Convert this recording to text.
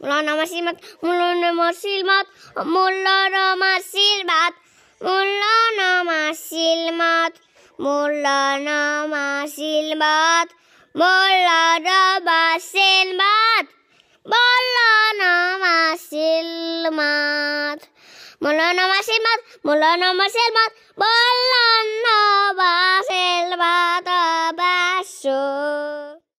mul on oma silmad, mul on oma silmad, mul on oma silmad, mul on oma silmad, mul on oma silmad, mul on oma silmad, mul on oma silmad, mul on oma silmad, mul on oma silmad, mul on oma silmad pääsud.